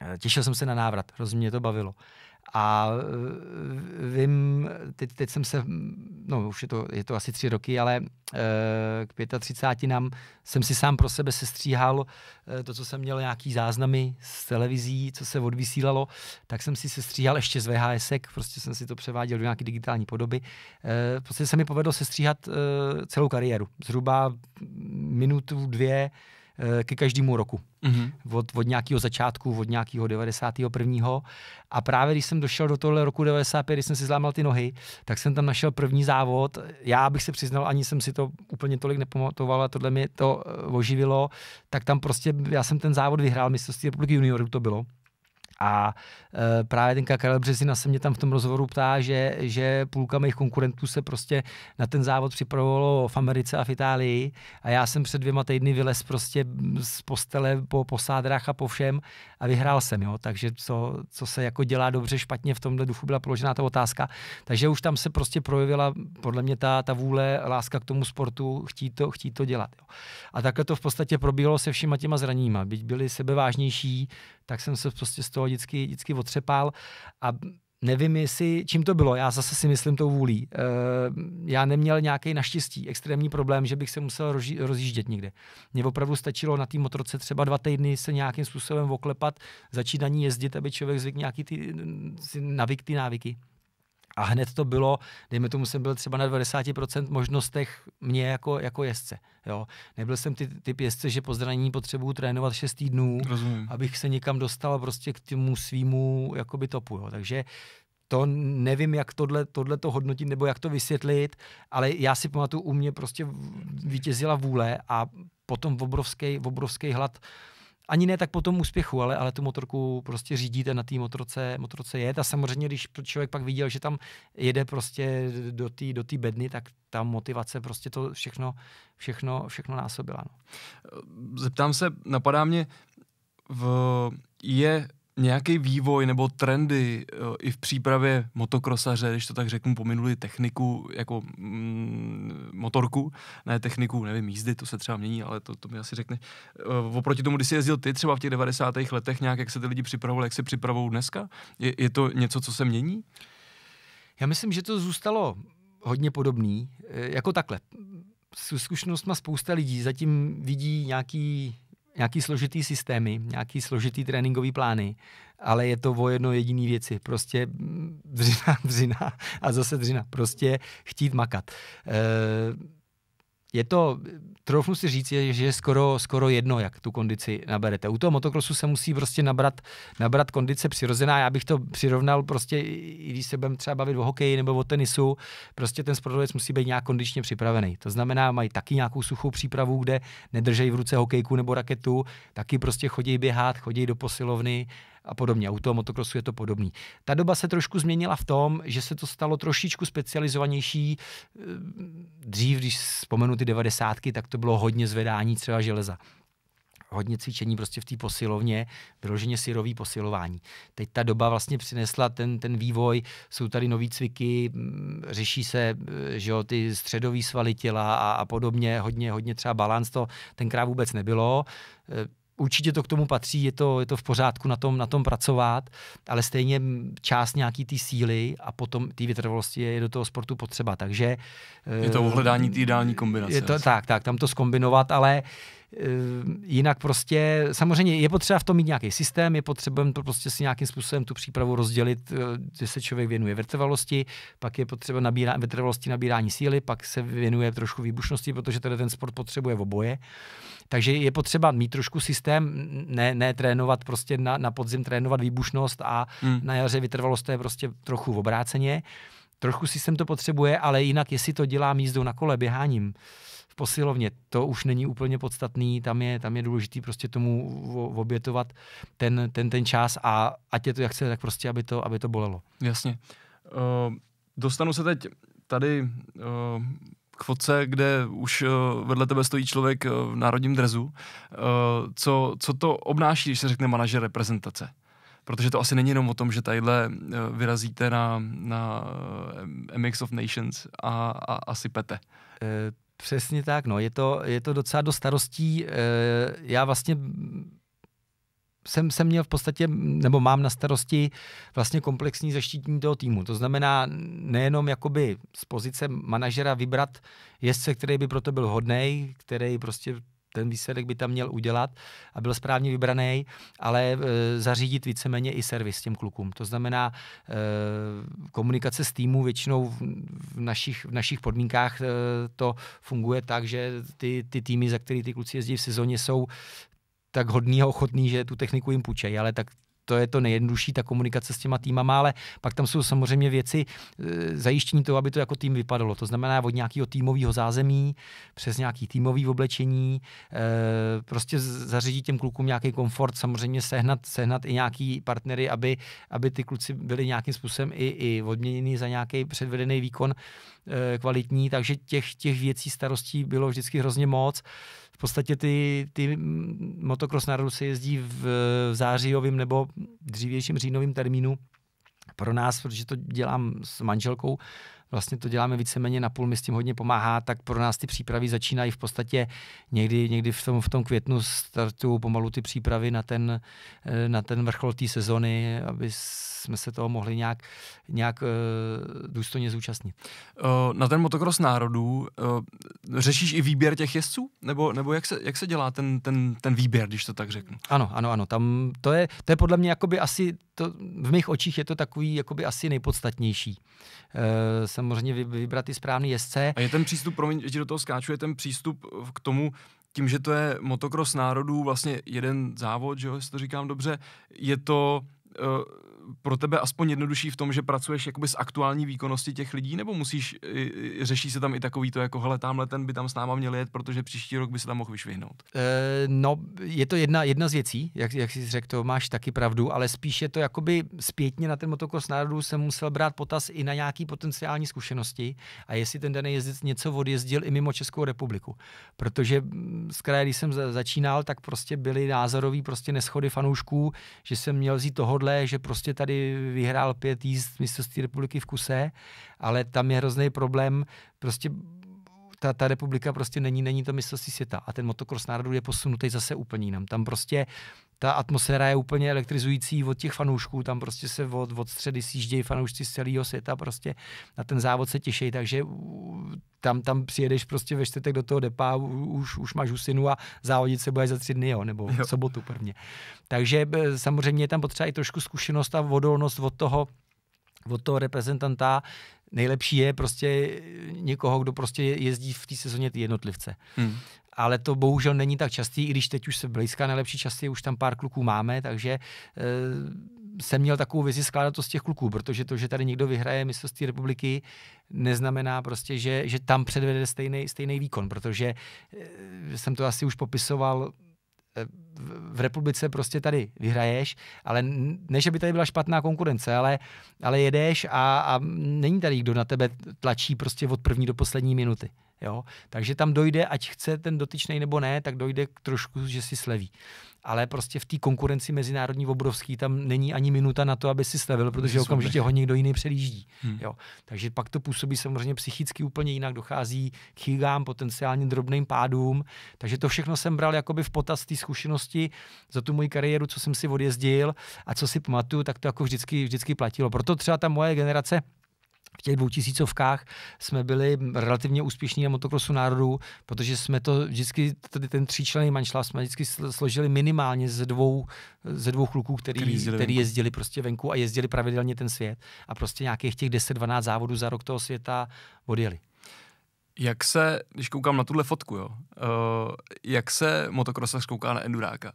Eh, těšil jsem se na návrat, rozumě to bavilo. A eh, vím, teď, teď jsem se, hm, no už je to, je to asi tři roky, ale eh, k 35 nám jsem si sám pro sebe sestříhal to, co jsem měl, nějaký záznamy z televizí, co se odvysílalo, tak jsem si sestříhal ještě z VHSek, prostě jsem si to převáděl do nějaké digitální podoby. prostě se mi povedlo sestříhat celou kariéru, zhruba minutu, dvě, Eh, ke každému roku. Mm-hmm. Od, od nějakého začátku, od nějakého 91. A právě když jsem došel do tohle roku 95, když jsem si zlámal ty nohy, tak jsem tam našel první závod. Já bych se přiznal, ani jsem si to úplně tolik nepamatoval, a tohle mi to eh, oživilo. Tak tam prostě, já jsem ten závod vyhrál, mistrovství republiky juniorů to bylo. A e, právě ten Karel Březina se mě tam v tom rozhovoru ptá, že, že půlka mých konkurentů se prostě na ten závod připravovalo v Americe a v Itálii a já jsem před dvěma týdny vylez prostě z postele po posádrách a po všem a vyhrál jsem, jo. Takže co, co se jako dělá dobře, špatně v tomhle duchu byla položená ta otázka. Takže už tam se prostě projevila podle mě ta, ta vůle, láska k tomu sportu, chtít to, chtít to dělat. Jo. A takhle to v podstatě probíhalo se všema těma zraníma. Byť byli sebevážnější, tak jsem se prostě z toho vždycky, vždycky otřepal a nevím, jestli, čím to bylo, já zase si myslím tou vůlí. E, já neměl nějaký naštěstí extrémní problém, že bych se musel roží, rozjíždět někde. Mně opravdu stačilo na té motorce třeba dva týdny se nějakým způsobem oklepat, začít na ní jezdit, aby člověk zvyk nějaký ty, navyk, ty návyky. A hned to bylo, dejme tomu, jsem byl třeba na 90% možnostech mě jako, jako jezdce. Jo. Nebyl jsem ty, typ jezdce, že po zranění potřebuju trénovat 6 týdnů, Rozumím. abych se někam dostal prostě k tomu svýmu jakoby topu. Jo. Takže to nevím, jak tohle, tohle to hodnotit nebo jak to vysvětlit, ale já si pamatuju, u mě prostě vítězila vůle a potom obrovský, obrovský hlad ani ne tak po tom úspěchu, ale, ale tu motorku prostě řídíte na té motorce, motorce jet a samozřejmě, když člověk pak viděl, že tam jede prostě do té do bedny, tak ta motivace prostě to všechno, všechno, všechno násobila. No. Zeptám se, napadá mě, v, je nějaký vývoj nebo trendy jo, eh, i v přípravě motokrosaře, když to tak řeknu, pominuli techniku, jako mm, motorku, ne techniku, nevím, jízdy, to se třeba mění, ale to, to mi asi řekneš. Eh, oproti tomu, když jsi jezdil ty třeba v těch 90. letech nějak, jak se ty lidi připravovali, jak se připravou dneska? Je, je to něco, co se mění? Já myslím, že to zůstalo hodně podobný, eh, jako takhle. S zkušenostma spousta lidí zatím vidí nějaký nějaký složitý systémy, nějaký složitý tréninkový plány, ale je to o jedno jediný věci. Prostě dřina, dřina a zase dřina. Prostě chtít makat. Eh, je to, troufnu si říct, že je skoro, skoro jedno, jak tu kondici naberete. U toho motokrosu se musí prostě nabrat, nabrat kondice přirozená. Já bych to přirovnal prostě, i když se budeme třeba bavit o hokeji nebo o tenisu, prostě ten sportovec musí být nějak kondičně připravený. To znamená, mají taky nějakou suchou přípravu, kde nedržejí v ruce hokejku nebo raketu, taky prostě chodí běhat, chodí do posilovny, a podobně. U toho motokrosu je to podobný. Ta doba se trošku změnila v tom, že se to stalo trošičku specializovanější. Eh, dřív, když vzpomenu ty devadesátky, tak to bylo hodně zvedání třeba železa hodně cvičení prostě v té posilovně, vyloženě syrový posilování. Teď ta doba vlastně přinesla ten, ten vývoj, jsou tady nové cviky, mm, řeší se eh, že jo, ty středový svaly těla a, a podobně, hodně, hodně třeba balans to tenkrát vůbec nebylo eh, určitě to k tomu patří, je to, je to v pořádku na tom, na tom pracovat, ale stejně část nějaký té síly a potom té vytrvalosti je do toho sportu potřeba. Takže je to eh, hledání té ideální kombinace. Je to, tak, tak, tam to skombinovat, ale uh, Eh, jinak prostě, samozřejmě je potřeba v tom mít nějaký systém, je potřeba prostě si nějakým způsobem tu přípravu rozdělit, že eh, se člověk věnuje vytrvalosti, pak je potřeba nabírá, vytrvalosti nabírání síly, pak se věnuje trošku výbušnosti, protože tady ten sport potřebuje oboje. Takže je potřeba mít trošku systém, ne, ne trénovat prostě na, na podzim, trénovat výbušnost a hmm. na jaře vytrvalost, to je prostě trochu obráceně. Trošku systém to potřebuje, ale jinak, jestli to dělám jízdou na kole, běháním, posilovně, to už není úplně podstatný, tam je, tam je důležitý prostě tomu obětovat ten, ten, ten čas a ať je to jak se, tak prostě, aby to, aby to bolelo. Jasně. Uh, dostanu se teď tady uh, k fotce, kde už uh, vedle tebe stojí člověk uh, v národním drezu. Uh, co, co to obnáší, když se řekne manažer reprezentace? protože to asi není jenom o tom, že tadyhle vyrazíte na, na MX of Nations a, a, a sypete. Přesně tak, no, je to, je to docela do starostí. Eh, já vlastně jsem, jsem měl v podstatě, nebo mám na starosti vlastně komplexní zaštítní toho týmu. To znamená nejenom jakoby z pozice manažera vybrat jezdce, který by proto byl hodnej, který prostě ten výsledek by tam měl udělat a byl správně vybraný, ale e, zařídit víceméně i servis těm klukům. To znamená e, komunikace s týmu většinou v, v, našich, v našich podmínkách e, to funguje tak, že ty, ty týmy, za který ty kluci jezdí v sezóně, jsou tak hodný a ochotný, že tu techniku jim půjčejí, ale tak to je to nejjednodušší, ta komunikace s těma týmama, ale pak tam jsou samozřejmě věci e, zajištění toho, aby to jako tým vypadalo. To znamená od nějakého týmového zázemí přes nějaký týmový oblečení, e, prostě zařídit těm klukům nějaký komfort, samozřejmě sehnat, sehnat i nějaký partnery, aby, aby ty kluci byli nějakým způsobem i, i odměněni za nějaký předvedený výkon e, kvalitní, takže těch, těch věcí starostí bylo vždycky hrozně moc podstatě ty, ty motocross na se jezdí v, v zářijovém nebo dřívějším říjnovém termínu pro nás, protože to dělám s manželkou, vlastně to děláme víceméně na půl, my s tím hodně pomáhá, tak pro nás ty přípravy začínají v podstatě někdy, někdy v, tom, v tom květnu startují pomalu ty přípravy na ten, eh, na ten vrchol té sezony, aby jsme se toho mohli nějak, nějak eh, důstojně zúčastnit. Eh, na ten motokros národů řešíš i výběr těch jezdců? Nebo, nebo jak, se, jak se dělá ten, ten, ten výběr, když to tak řeknu? Ano, ano, ano. Tam to, je, to je podle mě jakoby asi, to, v mých očích je to takový jakoby asi nejpodstatnější samozřejmě vybrat ty správný jezdce. A je ten přístup, promiň, že do toho skáču, je ten přístup eh, k tomu, tím, že to je motokros národů, vlastně jeden závod, že jo, jestli to říkám dobře, je to uh, pro tebe aspoň jednodušší v tom, že pracuješ jakoby s aktuální výkonností těch lidí, nebo musíš, řeší se tam i takový to, jako hele, tamhle ten by tam s náma měl jet, protože příští rok by se tam mohl vyšvihnout? E, no, je to jedna, jedna z věcí, jak, jak jsi řekl, to máš taky pravdu, ale spíš je to jakoby zpětně na ten motokros národů jsem musel brát potaz i na nějaký potenciální zkušenosti a jestli ten daný jezdec něco odjezdil i mimo Českou republiku. Protože mm, z kraje, když jsem začínal, tak prostě byly názorový prostě neschody fanoušků, že jsem měl vzít tohodle, že prostě tady vyhrál pět jíst mistrovství republiky v kuse, ale tam je hrozný problém, prostě ta, ta republika prostě není, není to mistrovství světa. A ten motokros národů je posunutý zase úplně jinam. Tam prostě ta atmosféra je úplně elektrizující od těch fanoušků, tam prostě se od, od středy sjíždějí fanoušci z celého světa, prostě na ten závod se těší, takže tam, tam přijedeš prostě ve čtvrtek do toho depa, už, už máš usinu a závodit se bude za tři dny, jo, nebo v sobotu prvně. Takže eh, samozřejmě je tam potřeba i trošku zkušenost a odolnost od toho, od toho reprezentanta, Nejlepší je prostě někoho, kdo prostě jezdí v té sezóně ty jednotlivce. Hmm. Ale to bohužel není tak častý, i když teď už se blízká nejlepší časy, už tam pár kluků máme, takže e, jsem měl takovou vizi skládat to z těch kluků, protože to, že tady někdo vyhraje mistrovství republiky, neznamená prostě, že, že tam předvede stejný, stejný výkon, protože e, jsem to asi už popisoval Eh, v republice prostě tady vyhraješ, ale ne, že by tady byla špatná konkurence, ale, ale jedeš a, a není tady, kdo na tebe tlačí prostě od první do poslední minuty. Jo? Takže tam dojde, ať chce ten dotyčný nebo ne, tak dojde k trošku, že si sleví. Ale prostě v té konkurenci mezinárodní obrovský tam není ani minuta na to, aby si slavil, protože Super. okamžitě ho někdo jiný přelíždí. Hmm. Jo? Takže pak to působí samozřejmě psychicky úplně jinak, dochází k chýlám, potenciálně drobným pádům. Takže to všechno jsem bral jakoby v potaz té zkušenosti za tu moji kariéru, co jsem si odjezdil a co si pamatuju, tak to jako vždycky, vždycky platilo. Proto třeba ta moje generace v těch dvou tisícovkách jsme byli relativně úspěšní na motokrosu národů, protože jsme to vždycky, tady ten tříčlenný manšla jsme vždycky složili minimálně ze dvou, ze dvou kluků, který, který, jezdili, který venku. jezdili prostě venku a jezdili pravidelně ten svět a prostě nějakých těch 10-12 závodů za rok toho světa odjeli. Jak se, když koukám na tuhle fotku, jo, uh, jak se motokrosař kouká na enduráka?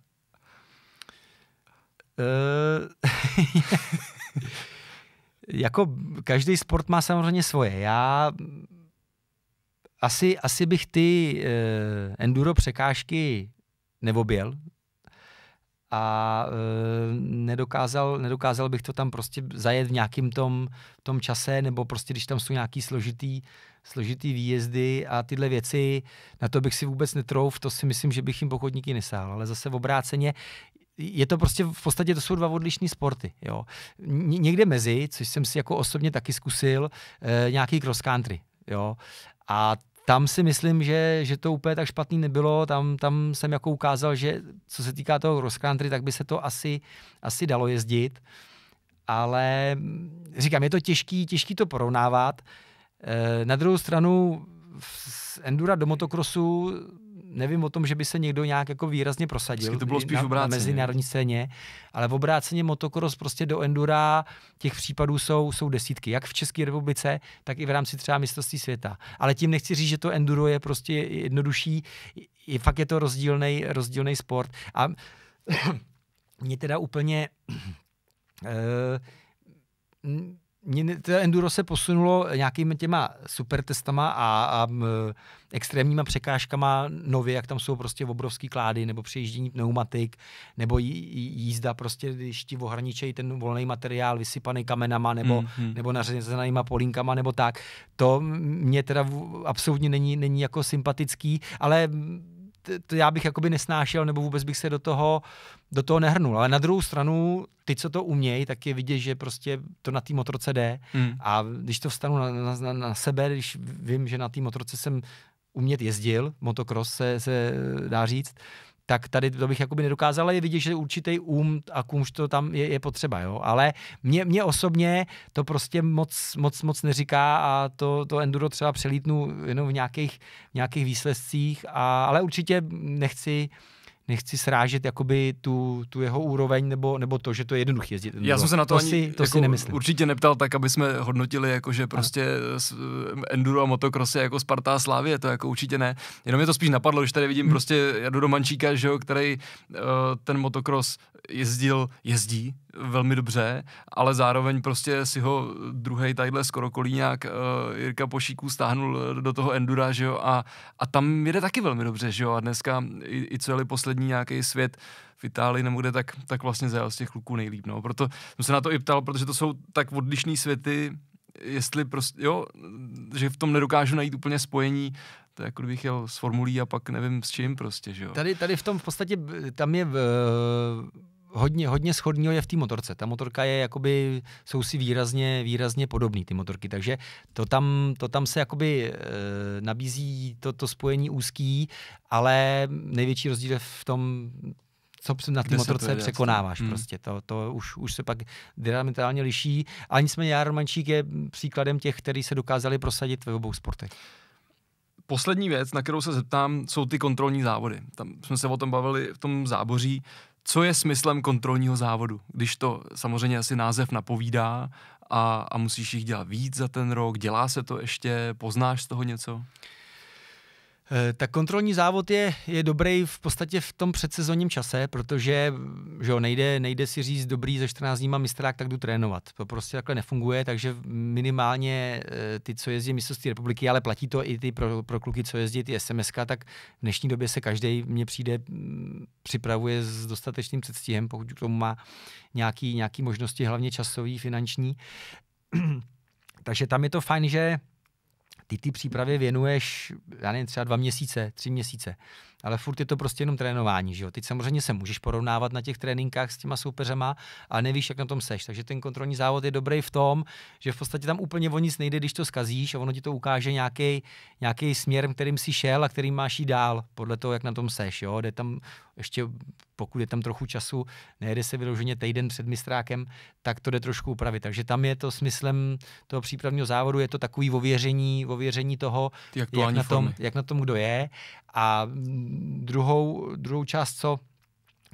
Uh, jako každý sport má samozřejmě svoje. Já asi, asi bych ty uh, eh, enduro překážky neobjel a uh, nedokázal, nedokázal bych to tam prostě zajet v nějakým tom, tom čase, nebo prostě když tam jsou nějaký složitý, složitý výjezdy a tyhle věci, na to bych si vůbec netrouf, to si myslím, že bych jim pochodníky nesál, ale zase v obráceně je to prostě v podstatě to jsou dva odlišné sporty. Jo. Někde mezi, což jsem si jako osobně taky zkusil, e, nějaký cross country. Jo. A tam si myslím, že, že to úplně tak špatný nebylo. Tam, tam jsem jako ukázal, že co se týká toho cross country, tak by se to asi, asi dalo jezdit. Ale hm, říkám, je to těžký, těžký to porovnávat. E, na druhou stranu z endura do motokrosu nevím o tom, že by se někdo nějak jako výrazně prosadil. to bylo spíš na, Na mezinárodní scéně, ale v obráceně motokros prostě do endura těch případů jsou, jsou desítky, jak v České republice, tak i v rámci třeba mistrovství světa. Ale tím nechci říct, že to enduro je prostě jednodušší, je, fakt je to rozdílný, rozdílný sport. A mě teda úplně... Uh, mě enduro se posunulo nějakými těma supertestama a, a extrémníma překážkama nově, jak tam jsou prostě obrovský klády, nebo přejíždění pneumatik, nebo jízda prostě, když ti ohraničejí ten volný materiál vysypaný kamenama, nebo, mm-hmm. nebo nařezenýma polínkama, nebo tak. To mě teda absolutně není, není jako sympatický, ale to já bych jakoby nesnášel, nebo vůbec bych se do toho, do toho nehrnul. Ale na druhou stranu, ty, co to umějí, tak je vidět, že prostě to na té motorce jde. Mm. A když to vstanu na, na, na sebe, když vím, že na té motorce jsem umět jezdil, motocross se, se dá říct, tak tady to bych jakoby nedokázal, ale je vidět, že určitý um a kumš to tam je, je potřeba, jo. Ale mě, mě osobně to prostě moc, moc, moc neříká a to, to enduro třeba přelítnu jenom v nějakých, v nějakých výsledcích, a, ale určitě nechci, uh, nechci srážet jakoby tu, tu jeho úroveň nebo, nebo to, že to je jednoduché jezdit. Já jsem se na to, to ani si, to jako si nemyslím. určitě neptal tak, aby jsme hodnotili, jako, že prostě ano. Eh, enduro a motocross je jako Spartá a Slávě, to jako určitě ne. Jenom mě to spíš napadlo, že tady vidím hmm. prostě Jadu Domančíka, že jo, který uh, ten motocross jezdil, jezdí, velmi dobře, ale zároveň prostě si ho druhý tadyhle skoro kolíňák uh, eh, Jirka Pošíků stáhnul eh, do toho Endura, že jo, a, a tam jede taky velmi dobře, že jo, a dneska i, i co jeli poslední nějaký svět v Itálii nebo kde, tak, tak vlastně zajel z těch kluků nejlíp, no, proto jsem se na to i ptal, protože to jsou tak odlišné světy, jestli prostě, jo, že v tom nedokážu najít úplně spojení, to je jako kdybych jel s formulí a pak nevím s čím prostě, že jo. Tady, tady v tom v podstatě, tam je v, hodně, hodně schodního je v té motorce. Ta motorka je jakoby, jsou si výrazně, výrazně podobné ty motorky, takže to tam, to tam se jakoby e, nabízí to, to spojení úzký, ale největší rozdíl je v tom, co na té motorce to překonáváš. Hmm. Prostě to, to už, už se pak diametrálně liší. A nicméně Jara Romančík je příkladem těch, kteří se dokázali prosadit ve obou sportech. Poslední věc, na kterou se zeptám, jsou ty kontrolní závody. Tam jsme se o tom bavili v tom záboří co je smyslem kontrolního závodu, když to samozřejmě asi název napovídá a, a musíš jich dělat víc za ten rok, dělá se to ještě, poznáš z toho něco? Eh, tak kontrolní závod je, je dobrý v podstatě v tom předsezonním čase, protože že jo, nejde, nejde si říct dobrý, ze 14 dníma mistrák, tak jdu trénovat. To prostě takhle nefunguje, takže minimálně eh, ty, co jezdí mistrovství republiky, ale platí to i ty pro, pro kluky, co jezdí ty sms tak v dnešní době se každý mně přijde, připravuje s dostatečným předstihem, pokud k tomu má nějaké nějaký možnosti, hlavně časový, finanční. takže tam je to fajn, že ty ty přípravě věnuješ, já nevím, třeba dva měsíce, tři měsíce, ale furt je to prostě jenom trénování, že jo. Teď samozřejmě se můžeš porovnávat na těch tréninkách s těma soupeřema, ale nevíš, jak na tom seš. Takže ten kontrolní závod je dobrý v tom, že v podstatě tam úplně o nic nejde, když to skazíš a ono ti to ukáže nějaký směr, kterým si šel a kterým máš jít dál, podle toho, jak na tom seš, jo. Jde tam ještě pokud je tam trochu času, nejde se vyloženě týden před mistrákem, tak to jde trošku upravit. Takže tam je to smyslem toho přípravního závodu, je to takový ověření, ověření toho, jak na, tom, jak na tom kdo je. A druhou, druhou část, co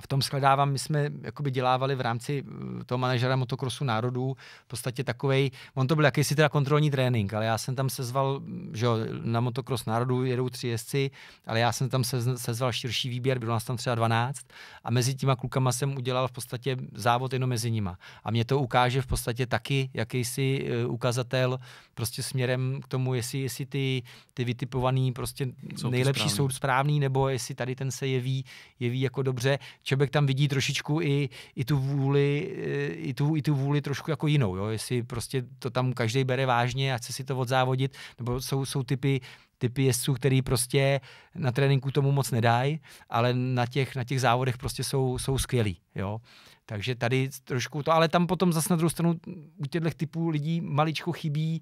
v tom shledávám, my jsme jakoby dělávali v rámci eh, toho manažera motokrosu národů v podstatě takovej, on to byl jakýsi teda kontrolní trénink, ale já jsem tam sezval, hm, že jo, na motokros národů jedou tři jezdci, ale já jsem tam sez, sezval širší výběr, bylo nás tam třeba 12 a mezi těma klukama jsem udělal v podstatě závod jenom mezi nima. A mě to ukáže v podstatě taky jakýsi eh, ukazatel prostě směrem k tomu, jestli, jestli ty, ty vytipovaný prostě jsou nejlepší správný. jsou správný, nebo jestli tady ten se jeví, jeví jako dobře člověk tam vidí trošičku i, i tu vůli, eh, i tu, i tu vůli trošku jako jinou, jo? jestli prostě to tam každý bere vážně a chce si to odzávodit, nebo jsou, jsou typy, typy jezdců, který prostě na tréninku tomu moc nedají, ale na těch, na těch závodech prostě jsou, jsou skvělí, jo. Takže tady trošku to, ale tam potom zase na druhou stranu u těchto typů lidí maličko chybí,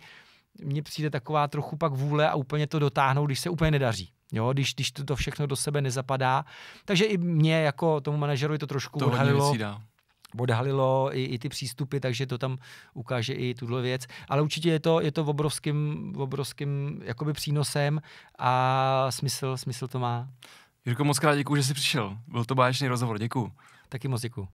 mně přijde taková trochu pak vůle a úplně to dotáhnout, když se úplně nedaří. Jo, když, když to, to všechno do sebe nezapadá. Takže i mě jako tomu manažerovi to trošku to odhalilo odhalilo i, i ty přístupy, takže to tam ukáže i tuhle věc. Ale určitě je to, je to obrovským, obrovským jakoby přínosem a smysl, smysl to má. Jirko, moc krát děkuji, že jsi přišel. Byl to báječný rozhovor, děkuji. Taky moc děkuji.